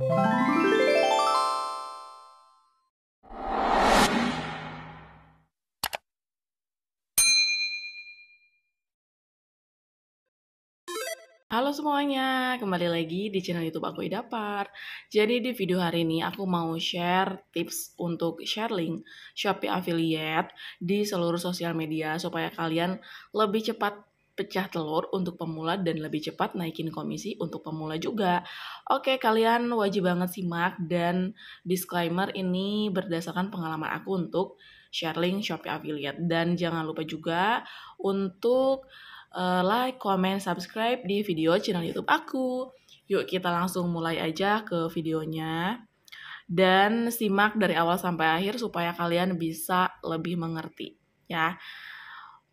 Halo semuanya, kembali lagi di channel YouTube aku Idapar. Jadi di video hari ini aku mau share tips untuk share link Shopee affiliate di seluruh sosial media supaya kalian lebih cepat pecah telur untuk pemula dan lebih cepat naikin komisi untuk pemula juga. Oke, kalian wajib banget simak dan disclaimer ini berdasarkan pengalaman aku untuk sharing Shopee Affiliate. Dan jangan lupa juga untuk uh, like, comment, subscribe di video channel YouTube aku. Yuk kita langsung mulai aja ke videonya. Dan simak dari awal sampai akhir supaya kalian bisa lebih mengerti ya.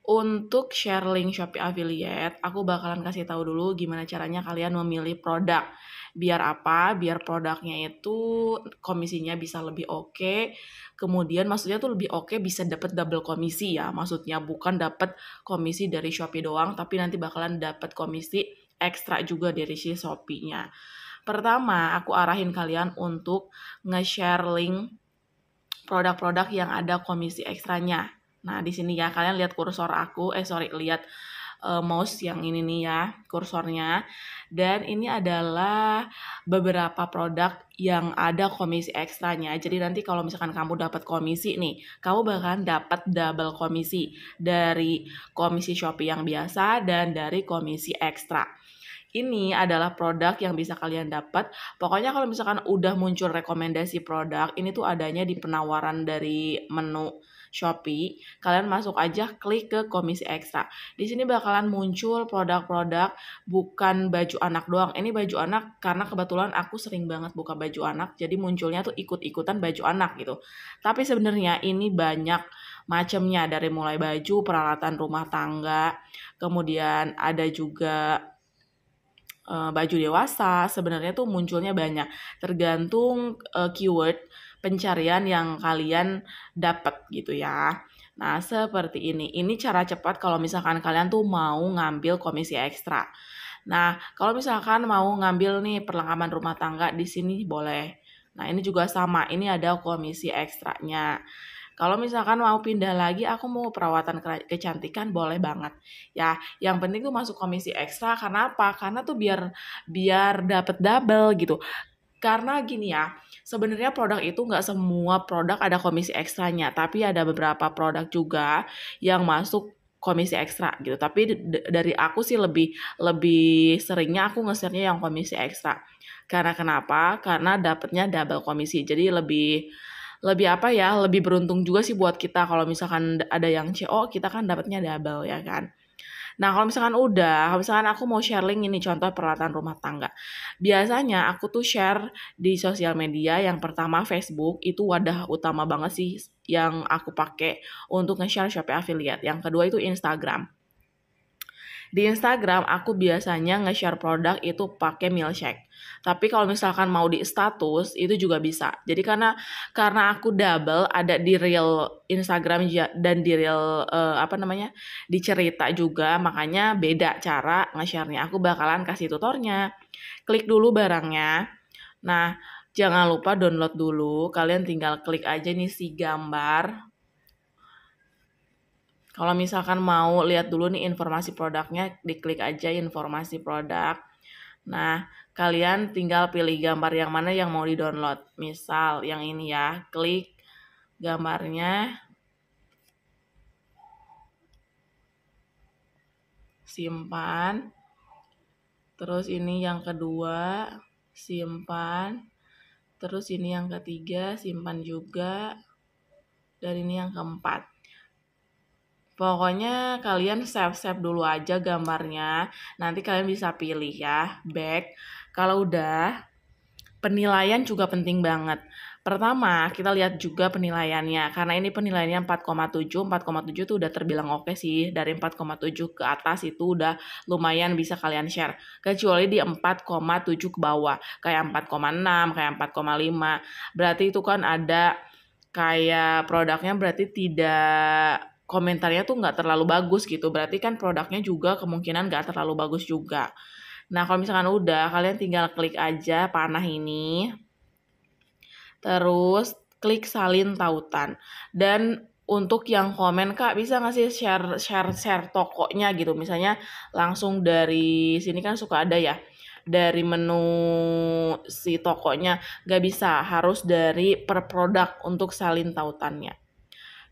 Untuk share link Shopee Affiliate, aku bakalan kasih tahu dulu gimana caranya kalian memilih produk. Biar apa? Biar produknya itu komisinya bisa lebih oke. Okay. Kemudian maksudnya tuh lebih oke okay, bisa dapat double komisi ya. Maksudnya bukan dapat komisi dari Shopee doang, tapi nanti bakalan dapat komisi ekstra juga dari si Shopee-nya. Pertama, aku arahin kalian untuk nge-share link produk-produk yang ada komisi ekstranya Nah, di sini ya kalian lihat kursor aku, eh sorry, lihat uh, mouse yang ini nih ya, kursornya. Dan ini adalah beberapa produk yang ada komisi ekstranya. Jadi nanti kalau misalkan kamu dapat komisi nih, kamu bahkan dapat double komisi dari komisi Shopee yang biasa dan dari komisi ekstra ini adalah produk yang bisa kalian dapat. Pokoknya kalau misalkan udah muncul rekomendasi produk, ini tuh adanya di penawaran dari menu Shopee, kalian masuk aja klik ke komisi ekstra. Di sini bakalan muncul produk-produk bukan baju anak doang. Ini baju anak karena kebetulan aku sering banget buka baju anak, jadi munculnya tuh ikut-ikutan baju anak gitu. Tapi sebenarnya ini banyak macamnya dari mulai baju, peralatan rumah tangga, kemudian ada juga eh, baju dewasa sebenarnya tuh munculnya banyak tergantung uh, keyword pencarian yang kalian dapat gitu ya. Nah, seperti ini. Ini cara cepat kalau misalkan kalian tuh mau ngambil komisi ekstra. Nah, kalau misalkan mau ngambil nih perlengkapan rumah tangga di sini boleh. Nah, ini juga sama. Ini ada komisi ekstranya. Kalau misalkan mau pindah lagi, aku mau perawatan kecantikan boleh banget. Ya, yang penting tuh masuk komisi ekstra karena apa? Karena tuh biar biar dapat double gitu. Karena gini ya, Sebenarnya produk itu nggak semua produk ada komisi ekstranya, tapi ada beberapa produk juga yang masuk komisi ekstra gitu. Tapi dari aku sih lebih lebih seringnya aku ngesernya yang komisi ekstra. Karena kenapa? Karena dapatnya double komisi. Jadi lebih lebih apa ya? Lebih beruntung juga sih buat kita kalau misalkan ada yang CO kita kan dapatnya double ya kan. Nah, kalau misalkan udah, kalau misalkan aku mau share link ini contoh peralatan rumah tangga. Biasanya aku tuh share di sosial media yang pertama Facebook itu wadah utama banget sih yang aku pakai untuk nge-share Shopee affiliate. Yang kedua itu Instagram. Di Instagram aku biasanya nge-share produk itu pakai milkshake. Tapi kalau misalkan mau di status itu juga bisa. Jadi karena karena aku double ada di real Instagram dan di real uh, eh, apa namanya? di cerita juga, makanya beda cara nge-share-nya. Aku bakalan kasih tutornya. Klik dulu barangnya. Nah, jangan lupa download dulu. Kalian tinggal klik aja nih si gambar kalau misalkan mau lihat dulu nih informasi produknya, diklik aja informasi produk. Nah, kalian tinggal pilih gambar yang mana yang mau di-download. Misal yang ini ya, klik gambarnya. Simpan. Terus ini yang kedua, simpan. Terus ini yang ketiga, simpan juga. Dan ini yang keempat. Pokoknya kalian save-save dulu aja gambarnya. Nanti kalian bisa pilih ya, back. Kalau udah, penilaian juga penting banget. Pertama, kita lihat juga penilaiannya. Karena ini penilaiannya 4,7. 4,7 itu udah terbilang oke okay sih. Dari 4,7 ke atas itu udah lumayan bisa kalian share. Kecuali di 4,7 ke bawah. Kayak 4,6, kayak 4,5. Berarti itu kan ada kayak produknya berarti tidak komentarnya tuh nggak terlalu bagus gitu. Berarti kan produknya juga kemungkinan nggak terlalu bagus juga. Nah, kalau misalkan udah, kalian tinggal klik aja panah ini. Terus klik salin tautan. Dan untuk yang komen kak bisa nggak sih share share share tokonya gitu misalnya langsung dari sini kan suka ada ya dari menu si tokonya nggak bisa harus dari per produk untuk salin tautannya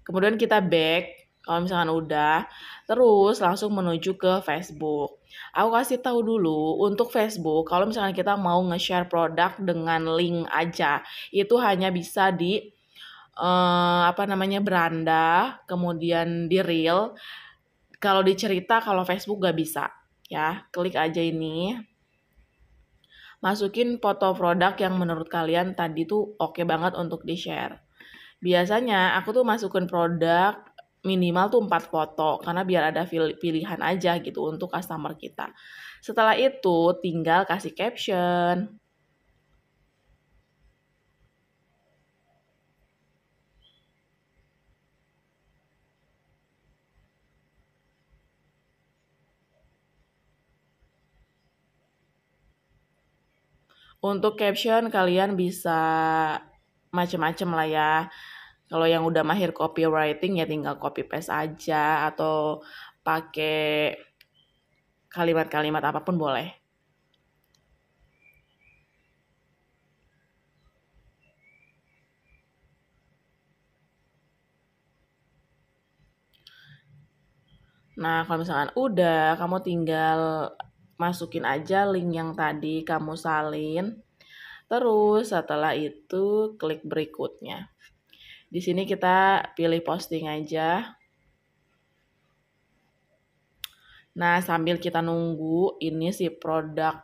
kemudian kita back kalau misalkan udah, terus langsung menuju ke Facebook. Aku kasih tahu dulu untuk Facebook, kalau misalkan kita mau nge-share produk dengan link aja, itu hanya bisa di eh, apa namanya beranda, kemudian di reel. Kalau dicerita, kalau Facebook gak bisa, ya klik aja ini masukin foto produk yang menurut kalian tadi tuh oke okay banget untuk di-share. Biasanya aku tuh masukin produk minimal tuh empat foto karena biar ada pilihan aja gitu untuk customer kita. Setelah itu tinggal kasih caption. Untuk caption kalian bisa macam-macam lah ya. Kalau yang udah mahir copywriting ya tinggal copy paste aja atau pakai kalimat-kalimat apapun boleh. Nah, kalau misalkan udah, kamu tinggal masukin aja link yang tadi kamu salin. Terus setelah itu klik berikutnya. Di sini kita pilih posting aja. Nah, sambil kita nunggu ini si produk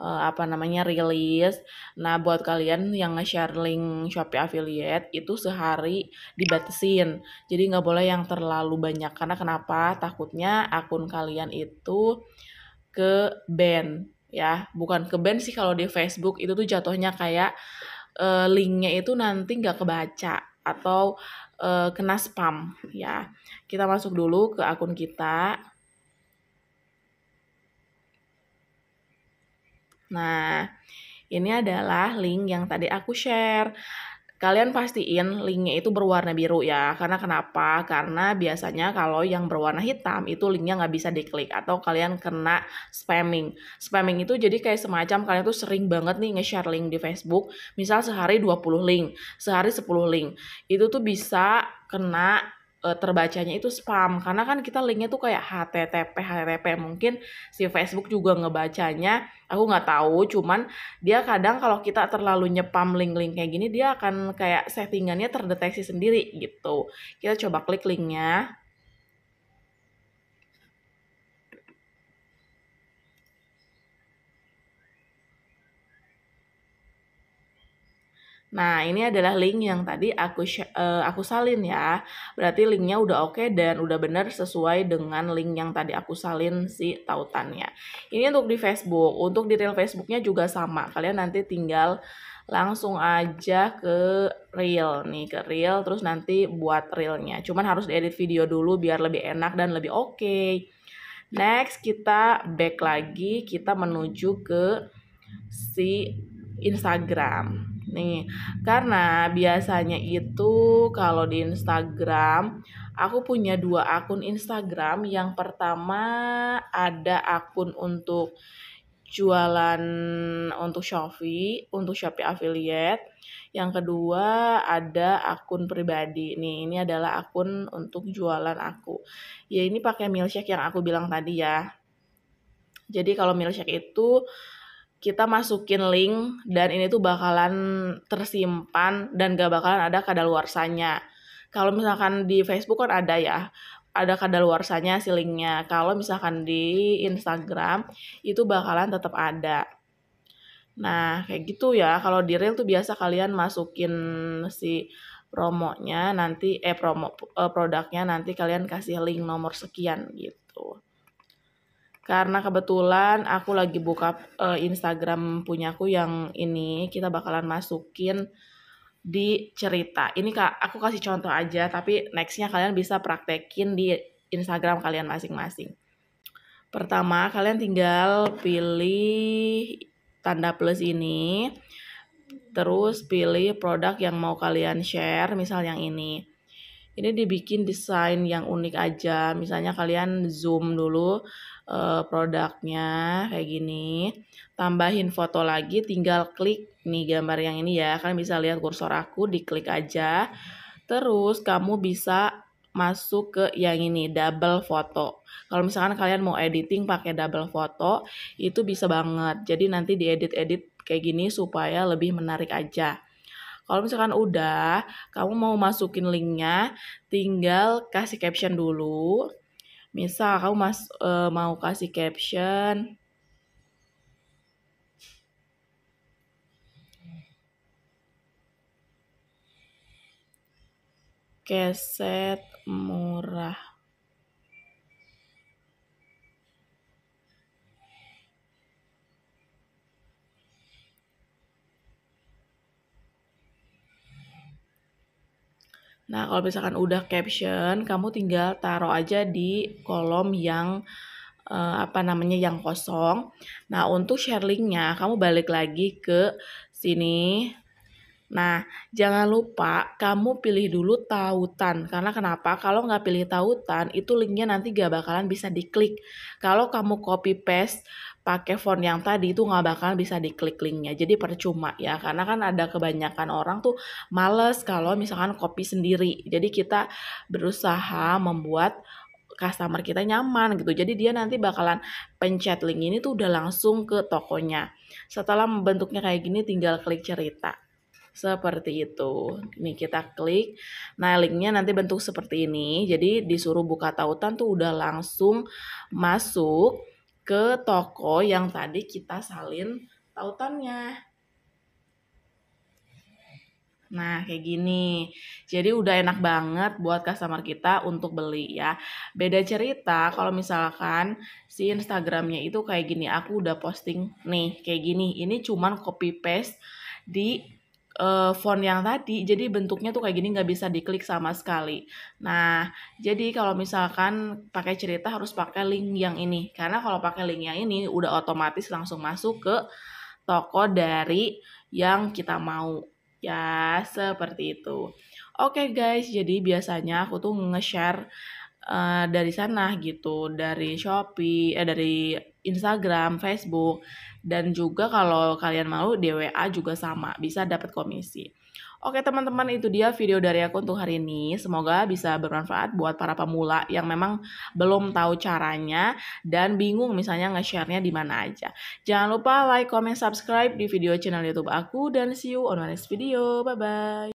eh, apa namanya rilis. Nah, buat kalian yang nge-share link Shopee affiliate itu sehari dibatasin. Jadi nggak boleh yang terlalu banyak karena kenapa? Takutnya akun kalian itu ke ban ya. Bukan ke ban sih kalau di Facebook itu tuh jatuhnya kayak eh, linknya itu nanti nggak kebaca atau e, kena spam ya. Kita masuk dulu ke akun kita. Nah, ini adalah link yang tadi aku share. Kalian pastiin linknya itu berwarna biru ya. Karena kenapa? Karena biasanya kalau yang berwarna hitam itu linknya nggak bisa diklik atau kalian kena spamming. Spamming itu jadi kayak semacam kalian tuh sering banget nih nge-share link di Facebook. Misal sehari 20 link, sehari 10 link. Itu tuh bisa kena uh, terbacanya itu spam karena kan kita linknya tuh kayak http http mungkin si Facebook juga ngebacanya aku nggak tahu cuman dia kadang kalau kita terlalu nyepam link-link kayak gini dia akan kayak settingannya terdeteksi sendiri gitu kita coba klik linknya Nah, ini adalah link yang tadi aku uh, aku salin ya. Berarti linknya udah oke okay dan udah bener sesuai dengan link yang tadi aku salin si tautannya. Ini untuk di Facebook. Untuk di detail Facebooknya juga sama. Kalian nanti tinggal langsung aja ke reel nih, ke reel terus nanti buat reelnya. Cuman harus diedit video dulu biar lebih enak dan lebih oke. Okay. Next, kita back lagi, kita menuju ke si Instagram nih karena biasanya itu kalau di Instagram aku punya dua akun Instagram yang pertama ada akun untuk jualan untuk Shopee, untuk Shopee affiliate. Yang kedua ada akun pribadi. Nih, ini adalah akun untuk jualan aku. Ya ini pakai milkshake yang aku bilang tadi ya. Jadi kalau milkshake itu kita masukin link dan ini tuh bakalan tersimpan dan gak bakalan ada kadaluarsanya. Kalau misalkan di Facebook kan ada ya, ada kadaluarsanya si linknya. Kalau misalkan di Instagram itu bakalan tetap ada. Nah, kayak gitu ya. Kalau di real tuh biasa kalian masukin si promonya nanti eh promo eh, produknya nanti kalian kasih link nomor sekian gitu karena kebetulan aku lagi buka uh, Instagram punyaku yang ini kita bakalan masukin di cerita. Ini kak, aku kasih contoh aja, tapi nextnya kalian bisa praktekin di Instagram kalian masing-masing. Pertama, kalian tinggal pilih tanda plus ini, terus pilih produk yang mau kalian share, misal yang ini. Ini dibikin desain yang unik aja, misalnya kalian zoom dulu, Eh, produknya kayak gini. Tambahin foto lagi tinggal klik nih gambar yang ini ya. Kalian bisa lihat kursor aku diklik aja. Terus kamu bisa masuk ke yang ini double foto. Kalau misalkan kalian mau editing pakai double foto itu bisa banget. Jadi nanti diedit-edit kayak gini supaya lebih menarik aja. Kalau misalkan udah, kamu mau masukin linknya, tinggal kasih caption dulu, Misal kamu mas, e, mau kasih caption keset murah. Nah, kalau misalkan udah caption, kamu tinggal taruh aja di kolom yang uh, apa namanya yang kosong. Nah, untuk share linknya, kamu balik lagi ke sini. Nah, jangan lupa kamu pilih dulu tautan. Karena kenapa? Kalau nggak pilih tautan, itu linknya nanti gak bakalan bisa diklik. Kalau kamu copy paste pakai font yang tadi itu nggak bakal bisa diklik linknya jadi percuma ya karena kan ada kebanyakan orang tuh males kalau misalkan copy sendiri jadi kita berusaha membuat customer kita nyaman gitu. Jadi dia nanti bakalan pencet link ini tuh udah langsung ke tokonya. Setelah membentuknya kayak gini tinggal klik cerita. Seperti itu. Nih kita klik. Nah linknya nanti bentuk seperti ini. Jadi disuruh buka tautan tuh udah langsung masuk ke toko yang tadi kita salin tautannya. Nah, kayak gini. Jadi udah enak banget buat customer kita untuk beli ya. Beda cerita kalau misalkan si Instagramnya itu kayak gini. Aku udah posting nih, kayak gini. Ini cuman copy paste di uh, font yang tadi jadi bentuknya tuh kayak gini nggak bisa diklik sama sekali nah jadi kalau misalkan pakai cerita harus pakai link yang ini karena kalau pakai link yang ini udah otomatis langsung masuk ke toko dari yang kita mau ya seperti itu oke okay guys jadi biasanya aku tuh nge-share Eh, dari sana gitu, dari Shopee, eh dari Instagram, Facebook, dan juga kalau kalian mau DWA juga sama, bisa dapat komisi. Oke teman-teman itu dia video dari aku untuk hari ini. Semoga bisa bermanfaat buat para pemula yang memang belum tahu caranya dan bingung misalnya nge-share-nya di mana aja. Jangan lupa like, comment, subscribe di video channel YouTube aku dan see you on my next video. Bye bye.